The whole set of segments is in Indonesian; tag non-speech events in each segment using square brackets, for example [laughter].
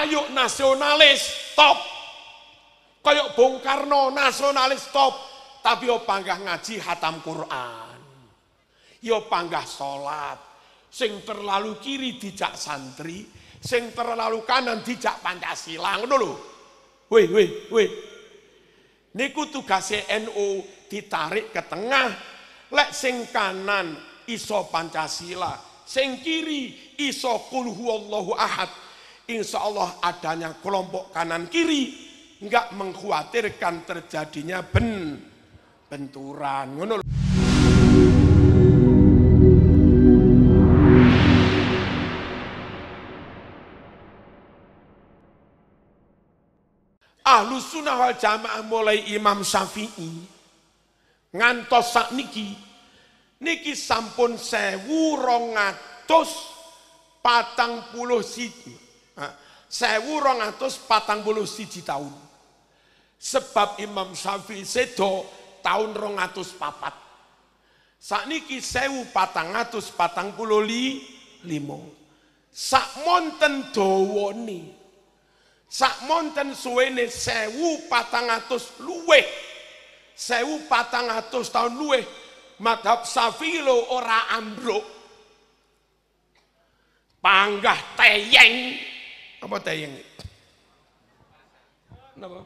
ayo nasionalis top kayak Bung Karno nasionalis top tapi yo panggah ngaji hatam Quran yo panggah sholat sing terlalu kiri dijak santri sing terlalu kanan dijak Pancasila ngono lho weh weh weh niku tugas NU ditarik ke tengah lek sing kanan iso Pancasila sing kiri iso kul ahad insya Allah adanya kelompok kanan kiri nggak mengkhawatirkan terjadinya ben benturan ngono Ahlu sunnah wal jamaah mulai Imam Syafi'i ngantos sak niki niki sampun sewu rongatus patang puluh siji Sewu rong atus patang puluh siji tahun. Sebab Imam Syafi'i sedo tahun rong atus papat. Sakniki sewu patang atus patang puluh li limo. Sak monten dowoni. Sak monten suwene sewu patang atus luwe. Sewu patang atus tahun luwe Madhab Syafi'i lo ora ambruk. Panggah teyeng apa tayang apa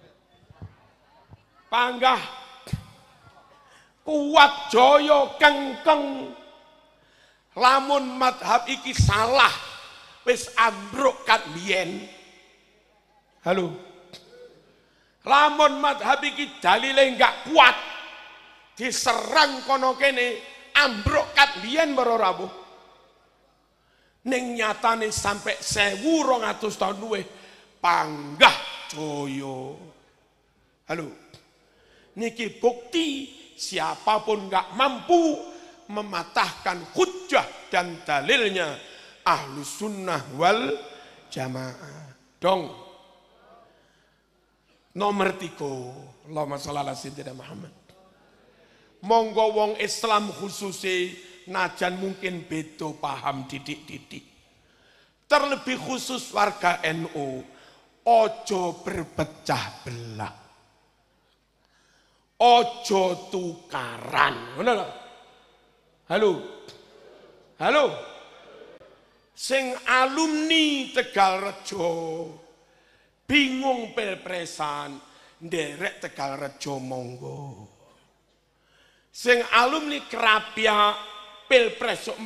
panggah kuat joyo kengkeng lamun madhab iki salah wis ambruk kan halo lamun madhab iki dalile enggak kuat diserang kono kene ambruk kat biyen merorabuh nyata nyatane sampai atus tahun luwe panggah coyo. Halo. Niki bukti siapapun nggak mampu mematahkan hujah dan dalilnya ahlu sunnah wal jamaah. Dong. Nomor tiga. Allahumma sallallahu alaihi Muhammad. Monggo wong Islam khususnya najan mungkin betul paham didik-didik. Terlebih khusus warga NU, NO, ojo berpecah belah. Ojo tukaran. Halo? Halo? Sing alumni Tegal Rejo, bingung pilpresan derek Tegal Rejo monggo sing alumni kerapia pilpres sok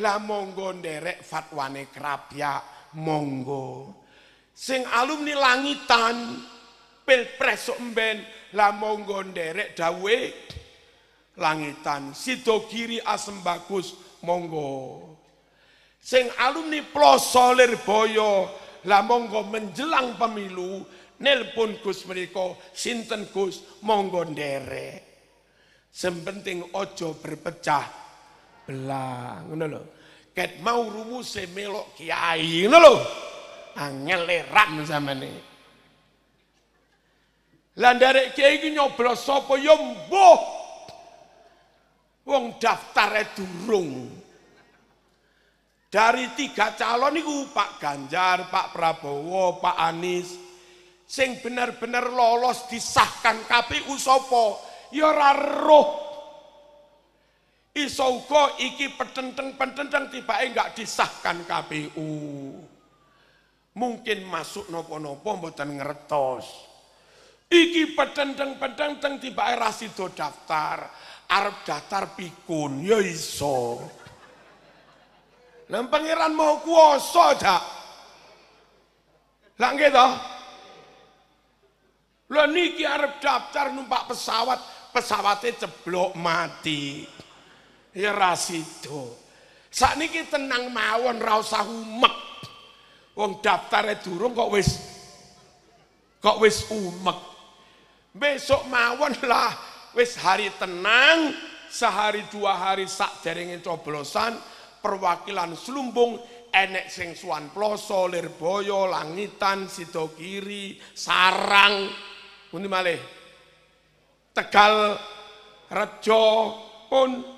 lah monggo nderek fatwane kerapia monggo sing alumni langitan pilpres sok lah monggo nderek dawe langitan sido kiri asem bagus monggo sing alumni ploso lirboyo lah monggo menjelang pemilu nelpon Gus mereka sinten Gus monggo nderek sempenting ojo berpecah belah ngono lho ket mau rumus melok kiai ngono lho angel erak samane lan dari kiai iki nyoblos sapa yo mbuh wong daftare durung dari tiga calon niku Pak Ganjar, Pak Prabowo, Pak Anis, sing bener-bener lolos disahkan KPU sapa? Ya ora iso uga iki petenteng-petenteng tibake enggak disahkan KPU. Mungkin masuk nopo-nopo mboten ngertos. Iki petenteng-petenteng tibake rasido daftar, arep daftar pikun, ya iso. Lah pangeran mau kuoso dak. Lah nggih to? Lah niki arep daftar numpak pesawat, pesawatnya ceblok mati. Ya rasido. Saat niki tenang mawon ra usah umek. Wong daftare durung kok wis kok wis umek. Besok mawon [laughs] lah wis hari tenang, sehari dua hari sak derenge coblosan perwakilan selumbung enek sing suan ploso lirboyo langitan sido sarang ngene malih Tegal Rejo pun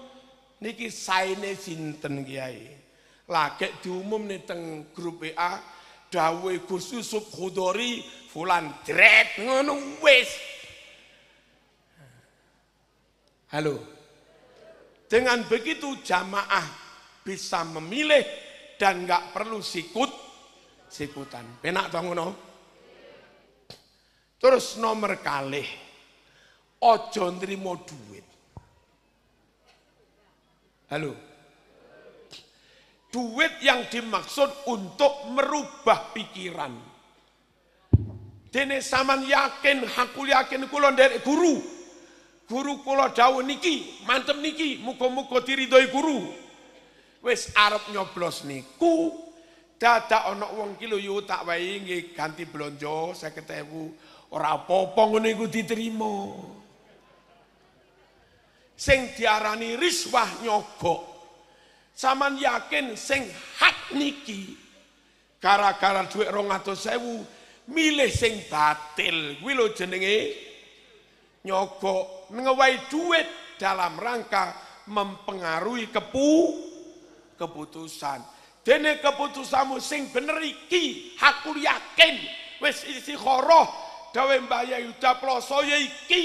Niki saine sinten kiai. lagi diumum nih teng grup WA dawei kursus Yusuf fulan dret ngono wes. Halo. Dengan begitu jamaah bisa memilih dan nggak perlu sikut sikutan. Penak to no? Terus nomor kali, ojo nrimo duwe Halo. Duit yang dimaksud untuk merubah pikiran. Dene saman yakin, hakul yakin kulon dari guru. Guru kulo dawu niki, mantep niki, muga-muga diridhoi guru. wes arab nyoblos niku, dadak onok wong kilo yo tak wae ganti blonjo saya Ora apa-apa ngene iku diterima. sing diarani riswah nyogok. Saman yakin sing hak niki gara-gara duit rong sewu milih sing batil kuwi lho jenenge nyogok ngewai duit dalam rangka mempengaruhi kepu keputusan dene keputusanmu sing bener iki aku yakin wis istikharah dawe mbah Yuda Ploso iki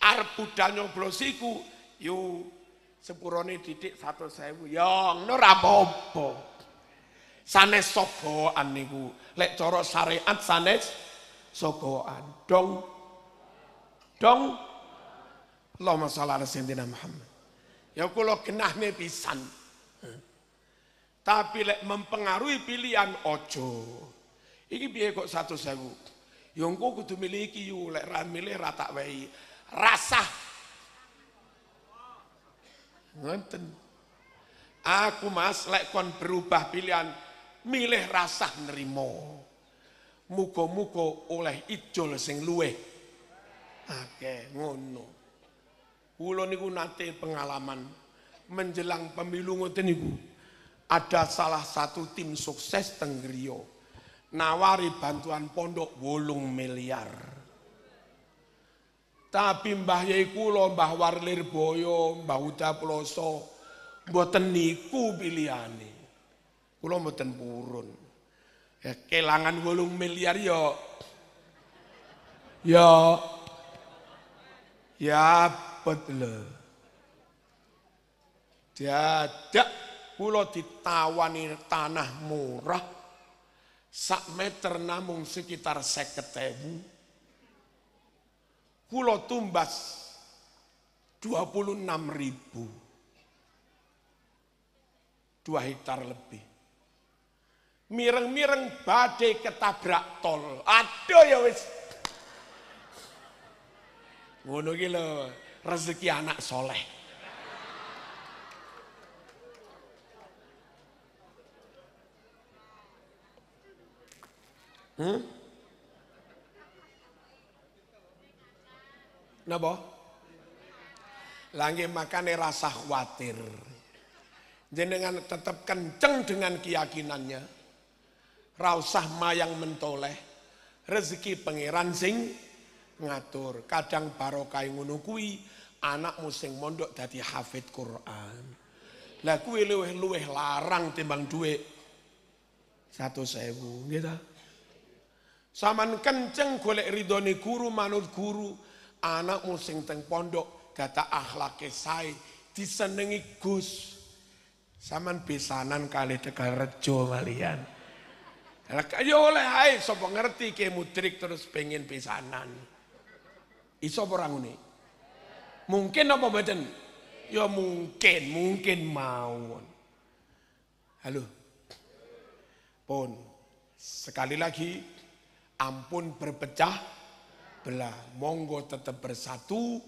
arep budal nyoblos iku yo satu didik 100.000 ya ngono ra apa-apa sanes sogoan niku lek cara syariat sanes sogoan dong dong Allahumma sholli ala sayyidina Muhammad ya kula genahne pisan tapi lek mempengaruhi pilihan ojo iki piye kok 100.000 yo ya, engko kudu miliki iki yo lek ra milih ra tak wehi rasah ngoten aku mas lek kon berubah pilihan milih rasah nerimo muko muko oleh ijol sing luweh akeh ngono kula niku nate pengalaman menjelang pemilu ngoten niku ada salah satu tim sukses tenggerio nawari bantuan pondok wolung miliar tapi mbah yai Kulo, mbah Warlir Boyo, mbah Uda Ploso, mboten niku pilihane. Kulo mboten purun. Ya kelangan wolung miliar yo. Yo. Ya betul, lho. Dadak ditawani tanah murah sak meter namung sekitar 50.000. Kulo tumbas 26 ribu. Dua hektar lebih. Mireng-mireng badai ketabrak tol. Aduh ya wis. Ngono ki rezeki anak soleh. Hmm? Napa? Langit makane rasa khawatir. Jenengan tetap kenceng dengan keyakinannya. Rausah mayang mentoleh. Rezeki pangeran sing ngatur. Kadang barokai ngunukui anak anakmu sing mondok dadi hafid Quran. Lah kuwi luweh-luweh larang timbang duit. Satu sewu, gitu. Saman kenceng golek ridhone guru manut guru anakmu sing teng pondok kata akhlake sae disenengi Gus. Saman besanan kali tegal rejo malian. Ayo oleh hai sapa ngerti ke mudrik terus pengen besanan. Iso orang ini Mungkin apa badan? Ya mungkin, mungkin mau. Halo. Pun sekali lagi ampun berpecah belah. Monggo tetap bersatu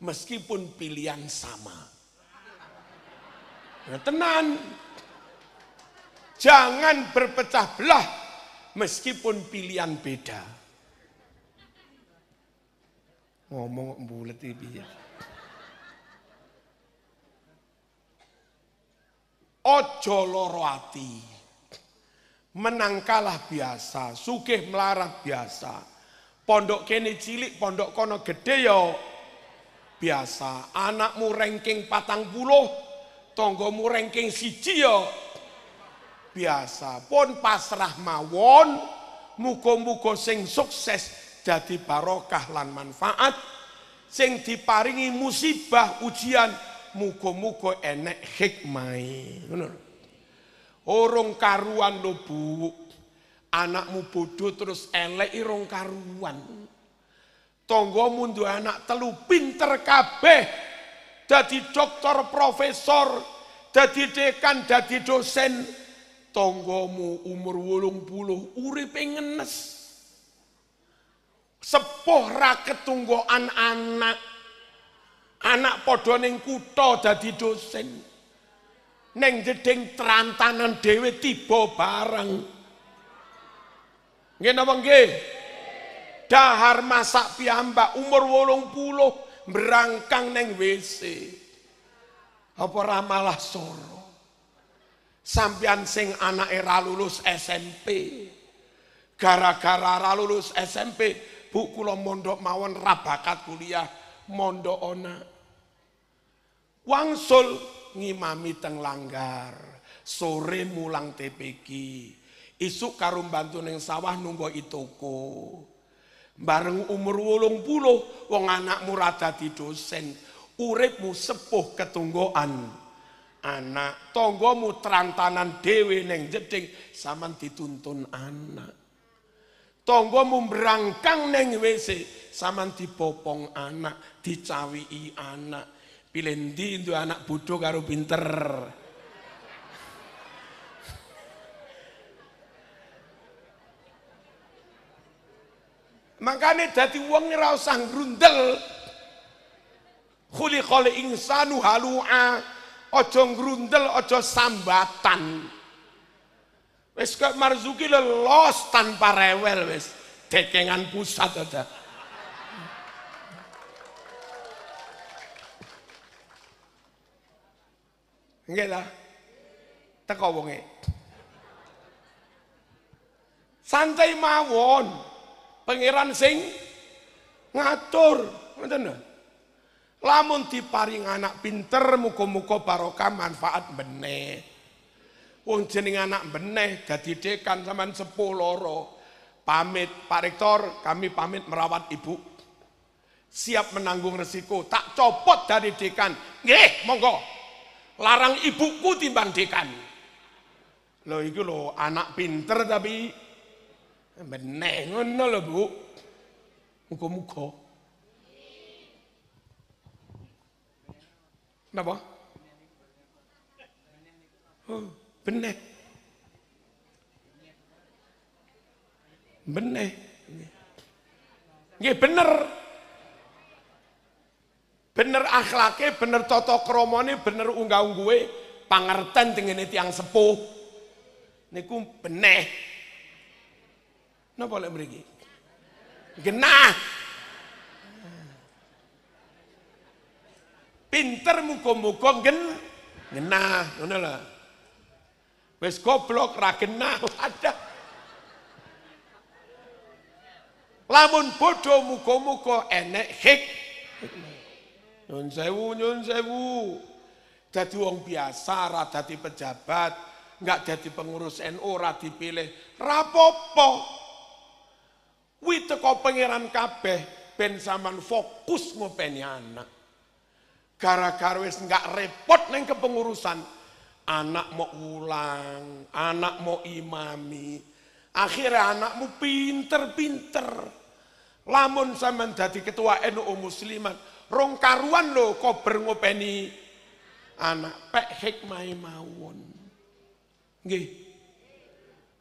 meskipun pilihan sama. Nah, tenan. Jangan berpecah belah meskipun pilihan beda. Ngomong bulet ini. Ojo loro ati. Menang kalah biasa, sugih melarang biasa Pondok kene cilik, pondok kono gede yo. Ya. Biasa, anakmu ranking patang puluh, tonggomu ranking siji yo. Ya. Biasa, Pon pasrah mawon, muko muko sing sukses jadi barokah lan manfaat, sing diparingi musibah ujian muko muko enek hikmai. Orang karuan dobu. anakmu bodoh terus elek irung karuan. Tonggo mundu anak telu pinter kabeh. Jadi dokter profesor, jadi dekan, jadi dosen. Tonggomu umur wulung puluh, uripe ngenes. Sepuh raket tunggoan anak. Anak podo ning kuto jadi dosen. Neng jeding terantanan dewe tiba bareng. Nggih napa nggih? Dahar masak piyambak umur 80 merangkang neng WC. Apa ramalah soro? Sampian sing anak era lulus SMP. Gara-gara ra lulus SMP, Bu kula mondok mawon rabakat kuliah mondok ona. Wangsul ngimami teng langgar, sore mulang TPK. Isuk karo bantu yang sawah nunggu itoko. Bareng umur wulung puluh, wong anakmu rada di dosen. Uripmu sepuh ketunggoan. Anak tonggomu terantanan dewe neng jeding saman dituntun anak. Tonggomu berangkang neng WC saman dipopong anak, dicawi anak. Pilih ndi anak bodoh karo pinter. Makanya dadi wong ora usah ngrundel grundel. Khuliqal insanu halu'a. Aja grundel, aja sambatan. Wis kok marzuki lolos tanpa rewel wis. Dekengan pusat aja. Enggak lah. Teko wonge. Santai mawon. Pangeran sing ngatur, ngoten Lamun diparing anak pinter muga-muga barokah manfaat beneh. Wong jeneng anak beneh dadi dekan sampean 10 loro. Pamit Pak Rektor, kami pamit merawat ibu. Siap menanggung resiko, tak copot dari dekan. Nggih, monggo. Larang ibuku timbang dekan. lo itu lo anak pinter tapi meneh ngono lho Bu. Muga-muga. Napa? Oh, benih. Benih. Nggih bener. Bener akhlake, bener tata kramane, bener unggah-ungguhe, pangerten tengene tiang sepuh. Niku benih. Napa lek mriki? Genah. Pinter muga-muga gen genah, ngono lho. Wis goblok ra genah, [laughs] ada. Lamun bodoh muga-muga enek hik. Nyun sewu, nyun sewu. Dadi wong biasa, ra dadi pejabat, enggak jadi pengurus NU, ra dipilih. Rapopo teko pangeran kabeh ben sampean fokus ngopeni anak. Gara-gara wis enggak repot neng kepengurusan, anak mau ulang, anak mau imami. Akhirnya anakmu pinter-pinter. Lamun sampean jadi ketua NU Muslimat, rong karuan lho kober ngopeni anak pek hikmah mawon. Nggih.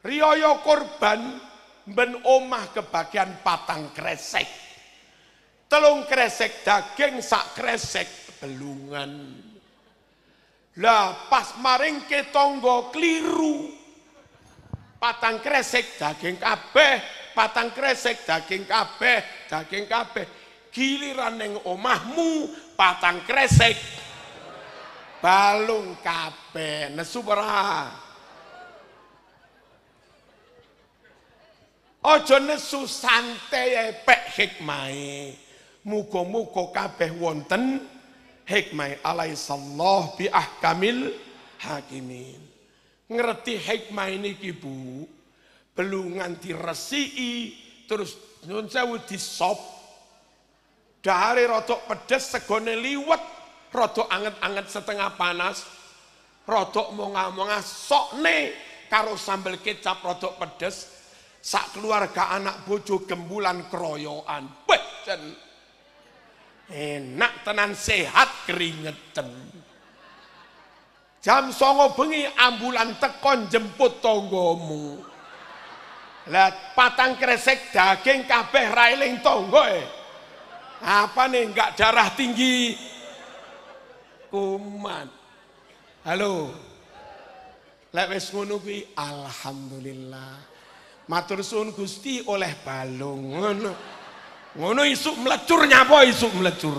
Riyoyo korban ben omah kebagian patang kresek. Telung kresek daging sak kresek belungan. Lah pas maring ke tonggo Patang kresek daging kabeh, patang kresek daging kabeh, daging kabeh. Giliran neng omahmu patang kresek balung kabeh. Nesu berah. Aja nesu santai pek hikmahe. Muga-muga kabeh wonten hikmah alaisallahu bi ahkamil hakimin. Ngerti hikmah ini Bu, belungan diresiki terus nyun sewu disop. Dahare rotok pedes segone liwet, rotok anget-anget setengah panas, rotok rodok mongah sok ne, karo sambel kecap rotok pedes Sak keluarga anak bojo gembulan keroyokan. Beten. Enak tenan sehat keringetan. Jam songo bengi ambulan tekon jemput tonggomu. Lihat patang kresek daging kabeh railing tonggo e. Apa nih nggak darah tinggi? Kuman. Halo. Lek wis alhamdulillah. matur suwun Gusti oleh balung ngono. Ngono isuk mlecur nyapa isuk mlecur.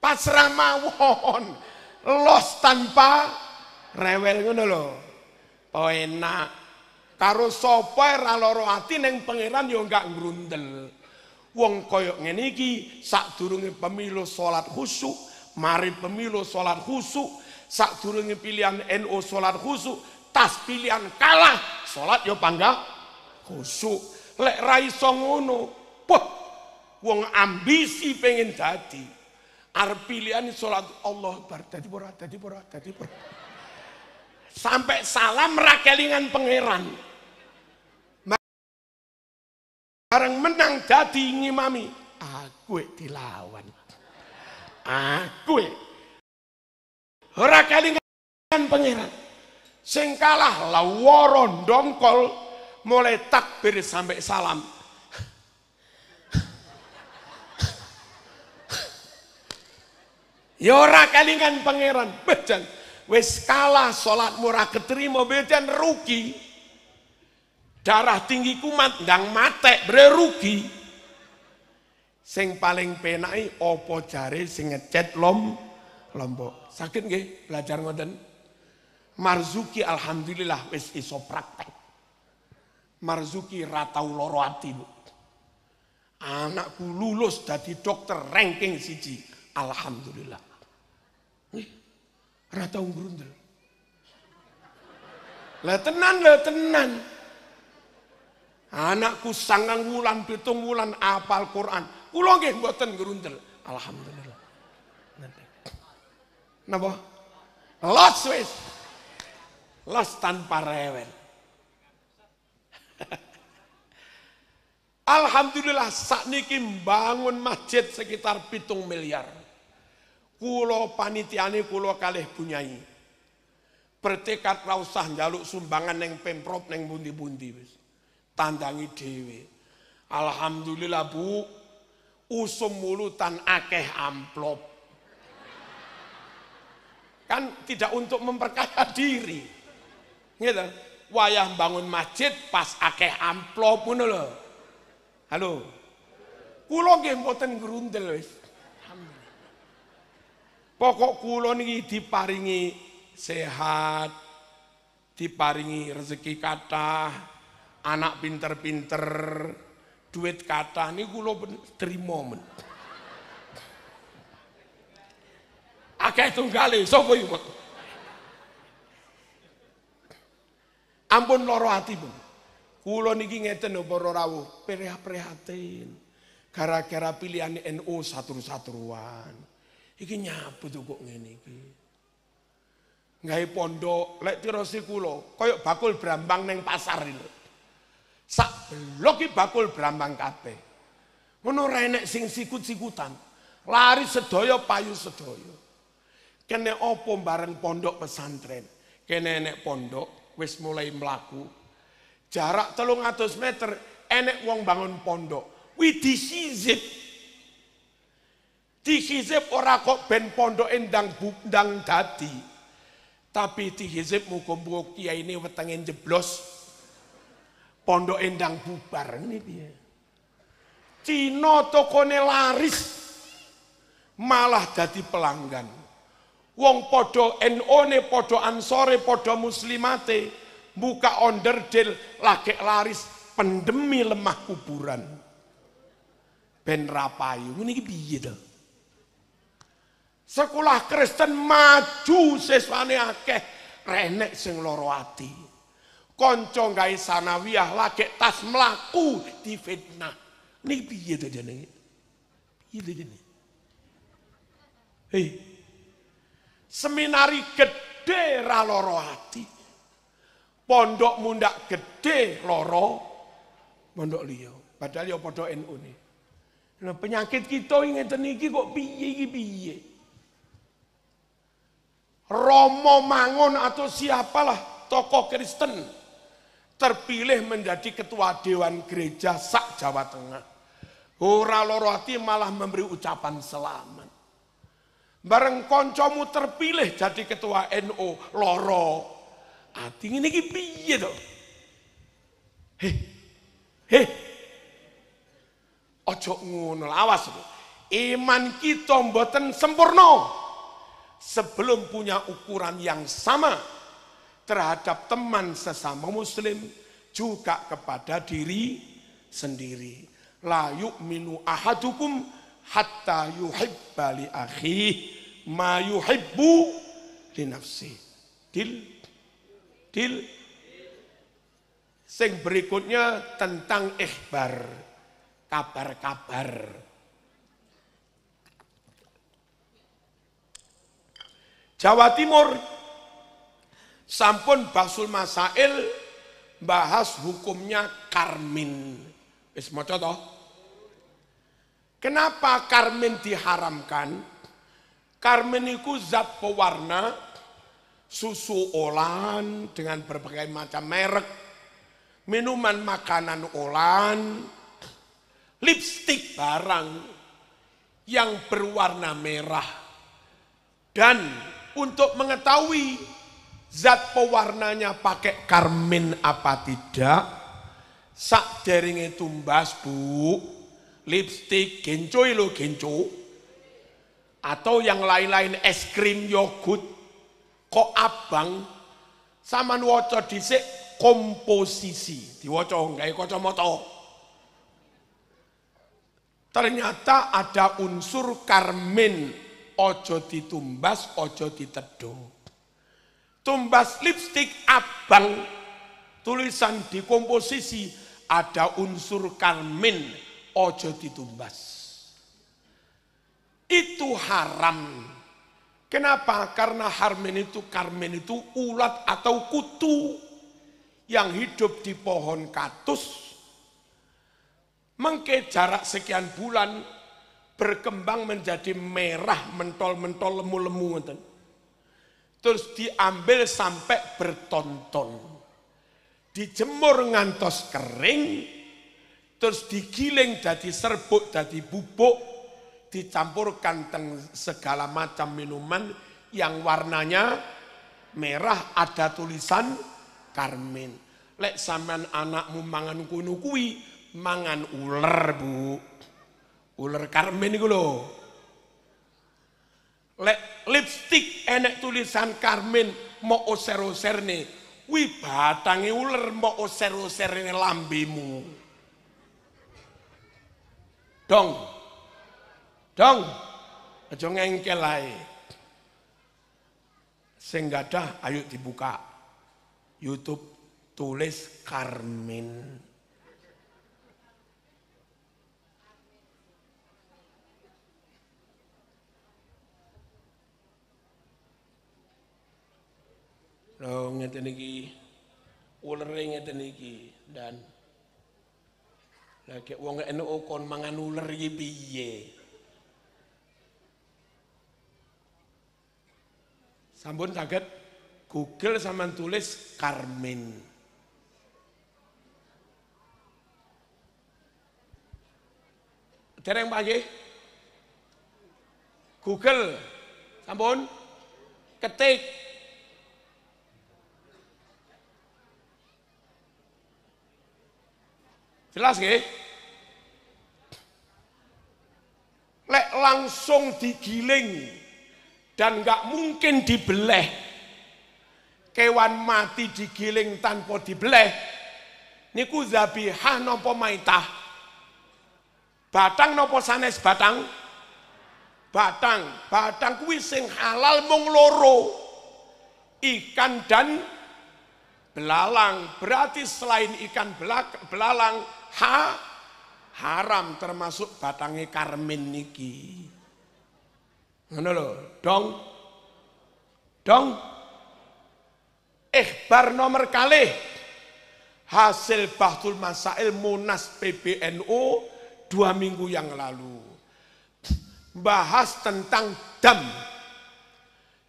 Pasrah mawon. Los tanpa rewel ngono lho. Po enak. Karo sapa ora e lara ati ning pangeran ya enggak ngrundel. Wong koyok ngene iki sadurunge pemilu salat khusyuk, mari pemilu salat khusyuk, sadurunge pilihan NU NO salat khusyuk, tas pilihan kalah salat yo panggah khusuk lek ra iso ngono wong ambisi pengen jadi ar pilihan salat Allah bar dadi ora dadi ora dadi borat sampai salam rakelingan pangeran bareng menang dadi ngimami aku dilawan aku ora kelingan pangeran Sing kalah laworo dongkol mulai takbir sampai salam. Yora ora kelingan pangeran, bejan. Wis kalah salat murah keterima bejan rugi. Darah tinggi kumat ndang mate bre rugi. Sing paling penake opo jare sing ngecet lom lombok. Sakit nggih belajar ngoten? Marzuki alhamdulillah wis iso praktek. Marzuki ratau loro ati, Bu. Anakku lulus jadi dokter ranking siji. Alhamdulillah. Ratau grundel. Lah tenan, lah tenan. Anakku sangang wulan, pitung wulan apal Quran. Kula nggih mboten grundel. Alhamdulillah. Napa? Los wis los tanpa rewel. [laughs] Alhamdulillah sakniki bangun masjid sekitar pitung miliar. Kulo panitiane kulo kalih punyai. Bertekad ra jaluk njaluk sumbangan neng Pemprov neng bundi-bundi Tandangi Dewi. Alhamdulillah Bu, usum mulutan akeh amplop. Kan tidak untuk memperkaya [laughs] diri. Gitu. Wayah bangun masjid pas akeh amplop ngono lho. Halo. Kula nggih mboten grundel wis. Pokok kula niki diparingi sehat, diparingi rezeki kata anak pinter-pinter, duit kata ini kula terima men. Akeh tunggale sapa iku? Ampun loro hati pun. Kulo niki ngeten lho para rawuh, prihatin. Gara-gara pilihan NU satu-satuan. Iki nyapu tuh kok ngene iki. pondok, lek tirosi kula, koyok bakul brambang neng pasar lho. Sak loki bakul brambang kabeh. Ngono ra sing sikut-sikutan. Lari sedoyo payu sedoyo, Kene opo bareng pondok pesantren. Kene enek pondok, wis mulai melaku. Jarak telung atus meter, enek wong bangun pondok. Widi sisip. Dihizib ora kok ben pondok endang bundang dadi. Tapi dihizib muka-muka kia ini wetengin jeblos. Pondok endang bubar. Ini dia. Ya. cino tokone laris. Malah jadi pelanggan. Wong podo NO-ne, podo ansore, podo muslimate. Buka onderdil, lagek laris, pendemi lemah kuburan. Ben rapayu, ini biye dah. Sekolah Kristen maju siswane akeh renek sing loro ati. Kanca gawe sanawiyah lagi tas mlaku difitnah. Niki piye to jenenge? Piye to jenenge? Hei, Seminari gede ra loro Pondok mundak gede loro pondok liyo Padahal ya pondok NU ini Nah, penyakit kita ingin teniki kok biye biye. Romo Mangun atau siapalah tokoh Kristen terpilih menjadi ketua dewan gereja sak Jawa Tengah. Ora loro malah memberi ucapan selamat. Bareng koncomu terpilih jadi ketua NU NO, loro. Ati ah, ini iki piye to? Heh. Heh. Ojo ngono, awas. Iman kita mboten sempurna. Sebelum punya ukuran yang sama terhadap teman sesama muslim juga kepada diri sendiri. La yu'minu ahadukum hatta yuhibba li akhi ma yuhibbu li nafsi. Til, til. sing berikutnya tentang ikhbar kabar-kabar. Jawa Timur sampun Basul Masail bahas hukumnya karmin. Wis maca toh? Kenapa karmen diharamkan? Karmen itu zat pewarna, susu olahan dengan berbagai macam merek, minuman makanan olahan, lipstik barang yang berwarna merah. Dan untuk mengetahui zat pewarnanya pakai karmin apa tidak, sak jaringnya tumbas bu, lipstik gencoy ya lo genco atau yang lain-lain es krim yogurt kok abang sama nuwoco disik komposisi diwaca kok moto. ternyata ada unsur karmin ojo ditumbas ojo diteduh tumbas lipstick abang tulisan di komposisi ada unsur karmin ojo ditumbas. Itu haram. Kenapa? Karena harmen itu karmen itu ulat atau kutu yang hidup di pohon katus. Mengke jarak sekian bulan berkembang menjadi merah mentol-mentol lemu-lemu Terus diambil sampai bertonton. Dijemur ngantos kering, terus digiling jadi serbuk jadi bubuk dicampurkan teng segala macam minuman yang warnanya merah ada tulisan karmin lek sampean anakmu mangan kuno kuwi mangan ular bu ular karmin iku lho lek lipstick enek tulisan karmin mau oser-oser nih wih batangi ular mau oser-oser lambimu. Dong. Dong. Aja ngengkel ae. Sing dah ayo dibuka. YouTube tulis Karmin. Lo ngeten iki ulere ngeten iki dan lagi nggak NU kon mangan ular iki biye. Sampun saged Google sama tulis Carmen. Dereng pagi Google sampun ketik Jelas nggih? langsung digiling dan nggak mungkin dibeleh. Kewan mati digiling tanpa dibeleh. Niku zabihah nopo maitah. Batang nopo sanes batang. Batang, batang kuwi sing halal mung loro. Ikan dan belalang. Berarti selain ikan belalang, ha haram termasuk batangnya karmin niki. Ngono lho, dong. Dong. Ikhbar nomor kali hasil Bahtul Masail Munas PBNU dua minggu yang lalu bahas tentang dam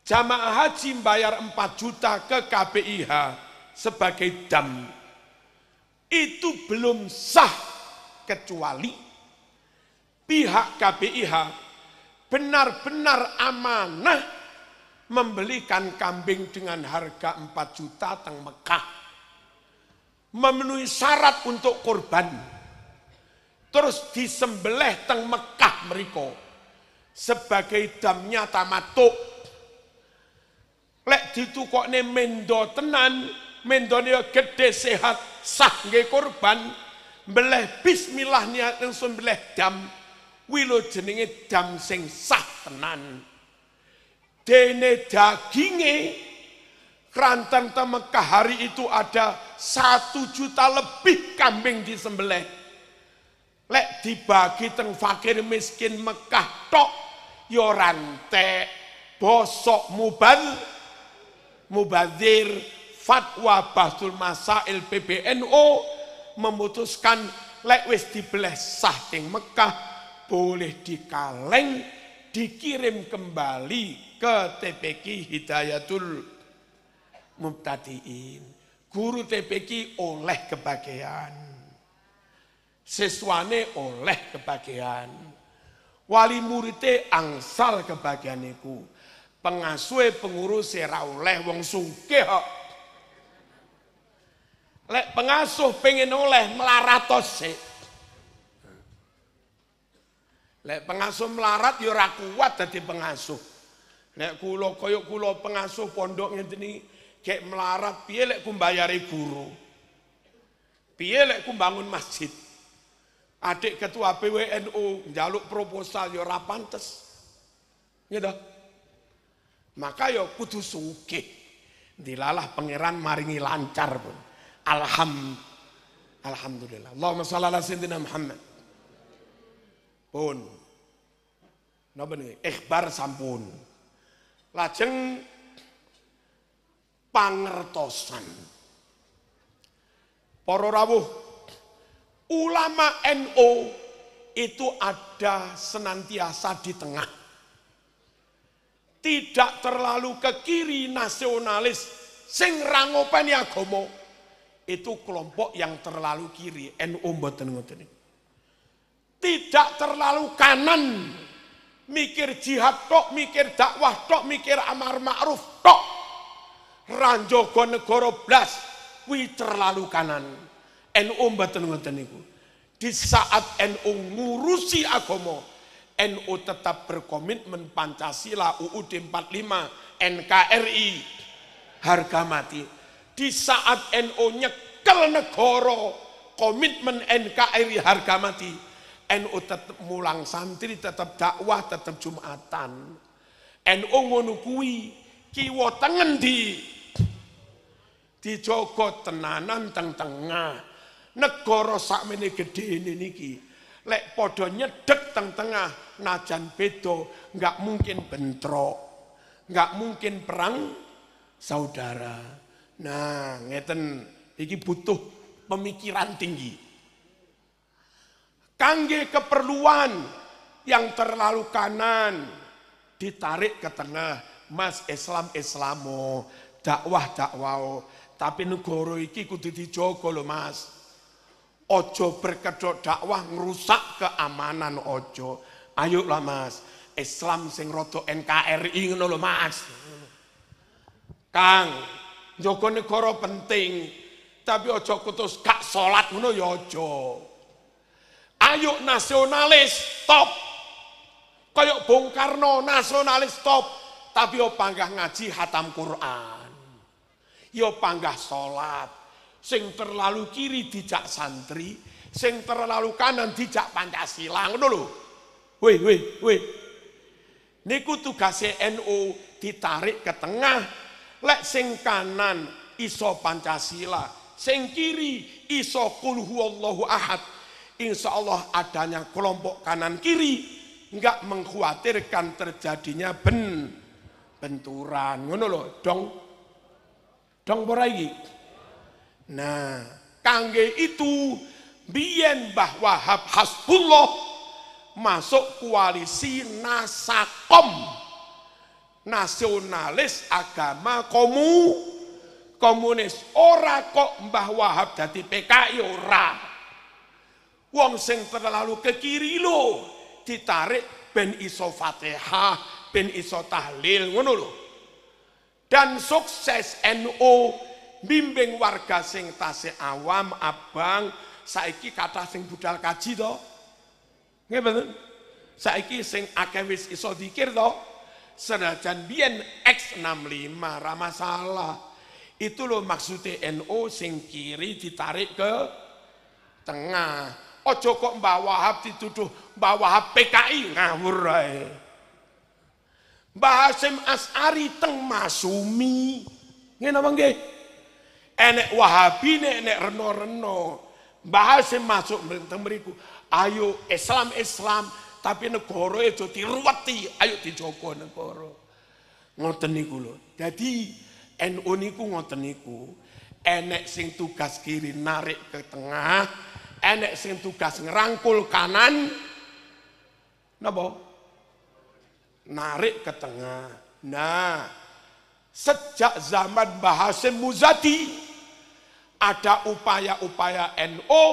jamaah haji bayar 4 juta ke KPIH sebagai dam itu belum sah kecuali pihak KBIH benar-benar amanah membelikan kambing dengan harga 4 juta teng Mekah. Memenuhi syarat untuk korban. Terus disembelih teng Mekah meriko. Sebagai damnya tamatuk. Lek ditukokne mendo tenan, mendone gede sehat sah nggih korban Beleh bismillah niat langsung beleh dam. Wilo jenenge dam sing sah tenan. Dene daginge Keranten Temekah hari itu ada satu juta lebih kambing disembelih. Lek dibagi teng fakir miskin Mekah tok yorante bosok mubal mubazir fatwa Basul Masail PBNU memutuskan lek wis dibelah sah Mekah boleh dikaleng dikirim kembali ke TPQ Hidayatul Mubtadiin. Guru TPQ oleh kebahagiaan. Siswane oleh kebahagiaan. Wali muridnya angsal kebahagiaan iku. Pengasue pengurus ora oleh wong sungkeh Lek pengasuh pengen oleh melarat tose. Lek pengasuh melarat yo ya ora kuat pengasuh. Lek kula kaya kula pengasuh pondok ngenteni kek melarat piye lek ku guru. Piye lek ku bangun masjid. Adik ketua PWNU jaluk proposal yo ya ora pantes. Gitu. Maka yo ya kudu sugih. Dilalah pangeran maringi lancar pun alham alhamdulillah Allahumma shalli ala sayyidina Muhammad pun napa niki ikhbar sampun lajeng pangertosan para rawuh ulama NU NO itu ada senantiasa di tengah tidak terlalu ke kiri nasionalis sing rangopeni agama itu kelompok yang terlalu kiri NU mboten ngoten tidak terlalu kanan mikir jihad tok mikir dakwah tok mikir amar ma'ruf tok ranjogo negara blas kuwi terlalu kanan NU mboten ngoten niku di saat NU ngurusi agama NU tetap berkomitmen Pancasila UUD 45 NKRI harga mati di saat NO nyekel negoro komitmen NKRI harga mati NU tetap mulang santri tetap dakwah tetap jumatan No ngono kuwi kiwa tengen di di joko tenanan teng tengah negoro sak meni gede ini niki lek podonya nyedek teng tengah najan bedo nggak mungkin bentrok nggak mungkin perang saudara Nah, ngeten iki butuh pemikiran tinggi. Kangge keperluan yang terlalu kanan ditarik ke tengah. Mas Islam Islamo, dakwah dakwah. Tapi negara iki kudu dijogo loh Mas. Ojo berkedok dakwah ngerusak keamanan ojo. Ayo lah Mas, Islam sing rodo NKRI ngono loh Mas. Kang, jaga negara penting. Tapi ojo kutus kak salat ngono ya ojo. Ayo nasionalis top. Kayak Bung Karno nasionalis top. Tapi yo panggah ngaji hatam Quran. Yo panggah solat. Sing terlalu kiri dijak santri, sing terlalu kanan dijak Pancasila ngono lho. Weh weh weh. Niku tugasnya NU ditarik ke tengah Lek sing kanan iso Pancasila, sing kiri iso kul huwallahu ahad. Insya Allah adanya kelompok kanan kiri nggak mengkhawatirkan terjadinya ben benturan ngono loh dong dong ora Nah, kangge itu biyen Mbah Wahab Hasbullah masuk koalisi Nasakom nasionalis agama komu komunis ora kok Mbah Wahab dadi PKI ora wong sing terlalu ke kiri lo ditarik ben iso Fatihah ben iso tahlil ngono lho dan sukses NU NO, bimbing warga sing tase awam abang saiki kata sing budal kaji to nggih bener saiki sing akeh wis iso dikir to senajan bien X65 ramah masalah. Itu loh maksudnya NO sing kiri ditarik ke tengah. Ojo kok Mbak Wahab dituduh Mbak Wahab PKI ngawur ae. Mbah Hasim As'ari teng Masumi. Ngene apa nggih? Enek Wahabi nek reno-reno. Mbah Hasim masuk teng mriku. Ayo Islam Islam tapi negara itu tiruati, ayo dijogo negara. Ngoten niku lho. Dadi NU niku ngoten niku. Enek sing tugas kiri narik ke tengah, enek sing tugas ngerangkul kanan. Napa? Narik ke tengah. Nah, sejak zaman Mbah Hasim Muzadi ada upaya-upaya NU NO,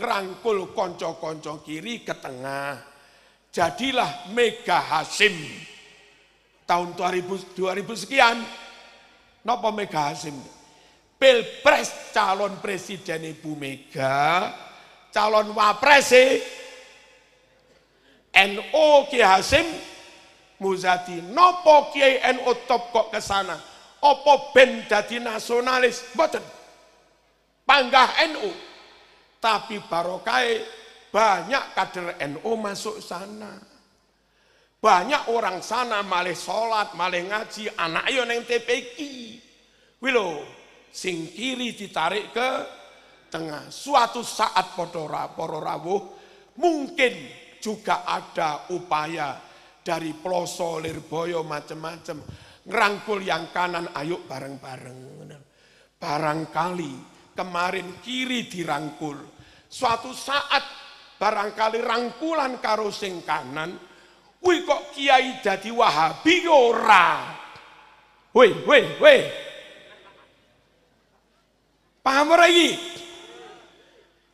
ngerangkul konco-konco kiri ke tengah. Jadilah mega hasim. Tahun 2000, 2000 sekian. nopo mega hasim? Pilpres calon presiden Ibu Mega, calon wapres NO Ki Hasim Muzati. Nopo Kiai NO top kok ke sana? Opo ben jadi nasionalis? boten Panggah NU. Tapi barokai e banyak kader NU masuk sana. Banyak orang sana malih sholat, malih ngaji, anak yo neng TPQ. Wilo, sing kiri ditarik ke tengah. Suatu saat podora poro mungkin juga ada upaya dari Ploso, Lirboyo, macam-macam. Ngerangkul yang kanan, ayo bareng-bareng. Barangkali kemarin kiri dirangkul. Suatu saat barangkali rangkulan karo sing kanan wih kok kiai jadi wahabi ya ora wih wih wih paham lagi?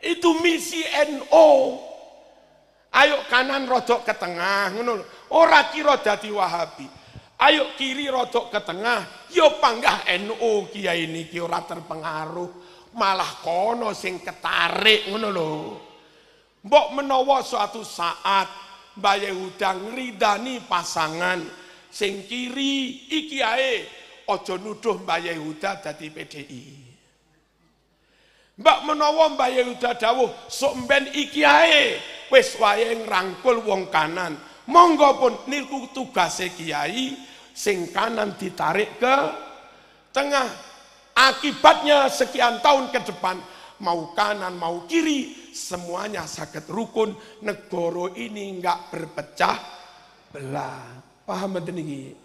itu misi NO ayo kanan rodok ke tengah ngono ora kira dadi wahabi ayo kiri rodok ke tengah yo ya panggah NO kiai niki ora terpengaruh malah kono sing ketarik ngono lho Mbok menawa suatu saat Mbah Yehuda ngridani pasangan sing kiri iki ae aja nuduh Mbah Yehuda dadi PDI. Mbak menawa Mbah Yehuda dawuh sok mben iki ae wis wae ngrangkul wong kanan. Monggo pun niku tugase kiai sing kanan ditarik ke tengah. Akibatnya sekian tahun ke depan mau kanan mau kiri semuanya sakit rukun negoro ini nggak berpecah belah paham betul ini